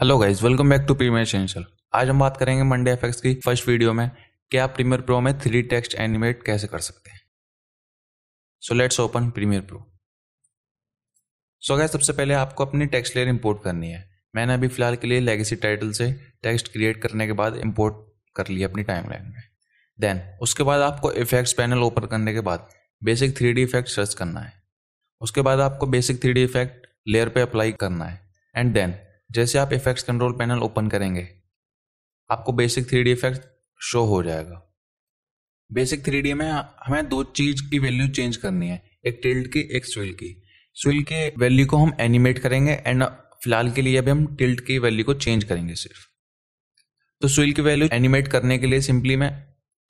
hello guys welcome back to premier essential आज हम बात करेंगे मंडे एफेक्स की फर्स्ट वीडियो में कि आप प्रीमियर प्रो में थ्री टेक्स्ट एनिमेट कैसे कर सकते हैं so let's open Premiere Pro so guys सबसे पहले आपको अपनी टेक्स्ट लेयर इंपोर्ट करनी है मैंने अभी फिलहाल के लिए लेगेसी टाइटल से टेक्स्ट क्रिएट करने के बाद इंपोर्ट कर लिया अपनी टाइम लाइन में देन उसके बाद आपको इफेक्ट्स पैनल ओपन करने के बाद basic three D effect search करना है उसके बाद आपको basic three D effect layer पे अप्लाई करना है एंड देन जैसे आप इफेक्ट्स कंट्रोल पैनल ओपन करेंगे आपको basic three D effect show हो जाएगा बेसिक थ्री डी में हमें दो चीज की वैल्यू चेंज करनी है एक टिल्ड की एक स्विल की स्विल के वैल्यू को हम एनिमेट करेंगे एंड फिलहाल के लिए अभी हम टिल्ट की वैल्यू को चेंज करेंगे सिर्फ तो स्विल की वैल्यू एनिमेट करने के लिए सिंपली मैं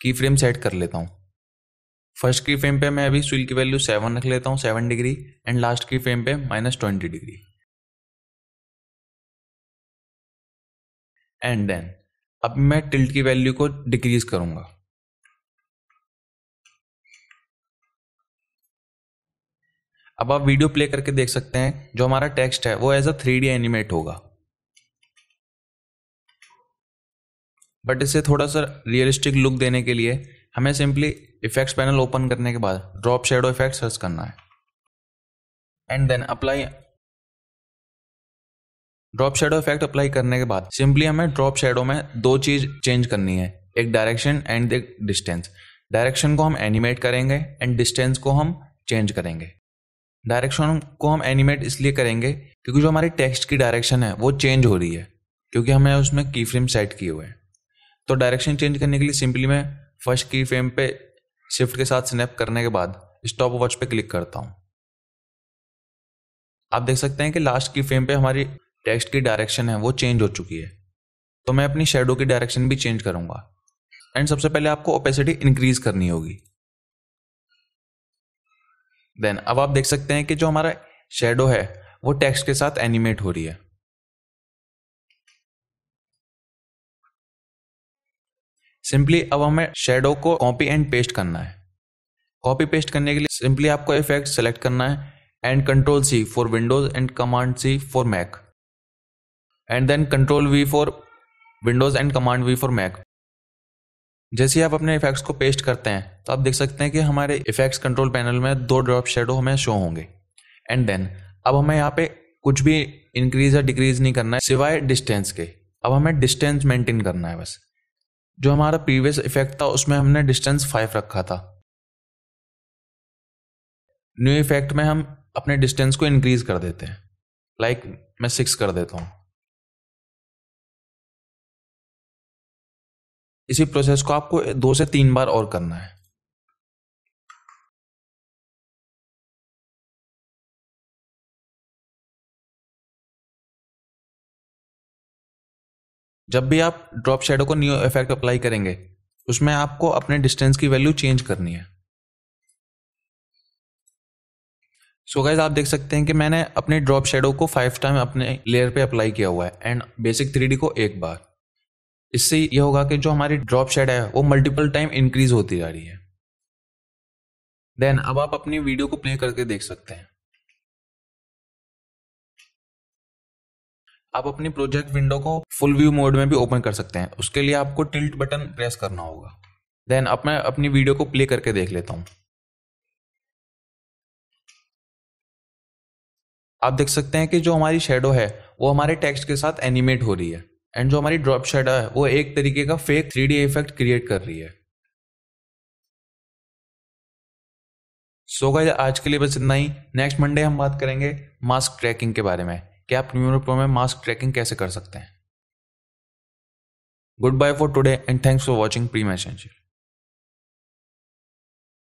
की फ्रेम सेट कर लेता हूँ फर्स्ट की फ्रेम पे मैं अभी स्विल की वैल्यू सेवन रख लेता हूँ सेवन डिग्री एंड लास्ट की फ्रेम पे minus twenty degree and then अब मैं टिल्ट की वैल्यू को डिक्रीज करूंगा अब आप वीडियो प्ले करके देख सकते हैं जो हमारा टेक्स्ट है वो as a three D animate होगा बट इसे थोड़ा सा रियलिस्टिक लुक देने के लिए हमें सिंपली इफेक्ट्स पैनल ओपन करने के बाद ड्रॉप शेडो इफेक्ट सर्च करना है and then apply drop shadow effect apply करने के बाद सिंपली हमें ड्रॉप शेडो में दो चीज चेंज करनी है एक डायरेक्शन एंड एक डिस्टेंस डायरेक्शन को हम एनिमेट करेंगे एंड डिस्टेंस को हम चेंज करेंगे डायरेक्शन को हम एनिमेट इसलिए करेंगे क्योंकि जो हमारी टेक्स्ट की डायरेक्शन है वो चेंज हो रही है क्योंकि हमें उसमें की फ्रेम सेट किए हुए हैं तो डायरेक्शन चेंज करने के लिए सिंपली मैं फर्स्ट की फ्रेम पे शिफ्ट के साथ स्नैप करने के बाद स्टॉप वॉच पे क्लिक करता हूँ आप देख सकते हैं कि लास्ट की फ्रेम पे हमारी टेक्स्ट की डायरेक्शन है वो चेंज हो चुकी है तो मैं अपनी शेडो की डायरेक्शन भी चेंज करूंगा एंड सबसे पहले आपको ओपेसिटी इंक्रीज करनी होगी देन अब आप देख सकते हैं कि जो हमारा शेडो है वो टेक्स्ट के साथ एनिमेट हो रही है सिंपली अब हमें शेडो को कॉपी एंड पेस्ट करना है कॉपी पेस्ट करने के लिए सिंपली आपको इफेक्ट सेलेक्ट करना है and control C for Windows and command C for Mac and then control V for Windows and command V for Mac जैसे आप अपने इफेक्ट्स को पेस्ट करते हैं तो आप देख सकते हैं कि हमारे इफेक्ट्स कंट्रोल पैनल में दो ड्रॉप शेडो हमें शो होंगे एंड देन अब हमें यहाँ पे कुछ भी इंक्रीज या डिक्रीज नहीं करना है सिवाय डिस्टेंस के अब हमें डिस्टेंस मेंटेन करना है बस जो हमारा प्रीवियस इफेक्ट था उसमें हमने डिस्टेंस फाइव रखा था न्यू इफेक्ट में हम अपने डिस्टेंस को इंक्रीज कर देते हैं लाइक like, मैं सिक्स कर देता हूँ इसी प्रोसेस को आपको दो से तीन बार और करना है जब भी आप ड्रॉप शेडो को न्यू इफेक्ट अप्लाई करेंगे उसमें आपको अपने डिस्टेंस की वैल्यू चेंज करनी है सो so गाइज आप देख सकते हैं कि मैंने अपने ड्रॉप शेडो को फाइव टाइम अपने लेयर पे अप्लाई किया हुआ है एंड बेसिक थ्री को एक बार इससे यह होगा कि जो हमारी ड्रॉप शेड है वो मल्टीपल टाइम इंक्रीज होती जा रही है देन अब आप अपनी वीडियो को प्ले करके देख सकते हैं आप अपनी प्रोजेक्ट विंडो को फुल व्यू मोड में भी ओपन कर सकते हैं उसके लिए आपको टिल्ट बटन प्रेस करना होगा देन अब मैं अपनी वीडियो को प्ले करके देख लेता हूं आप देख सकते हैं कि जो हमारी शेडो है वो हमारे टेक्स्ट के साथ एनिमेट हो रही है एंड जो हमारी ड्रॉप शेडो है वो एक तरीके का fake three D effect create कर रही है सो so आज के लिए बस इतना ही नेक्स्ट मंडे हम बात करेंगे मास्क ट्रैकिंग के बारे में क्या आप न्यूरोप्रो में मास्क ट्रैकिंग कैसे कर सकते हैं good bye for today and thanks for watching प्री मैसेंजर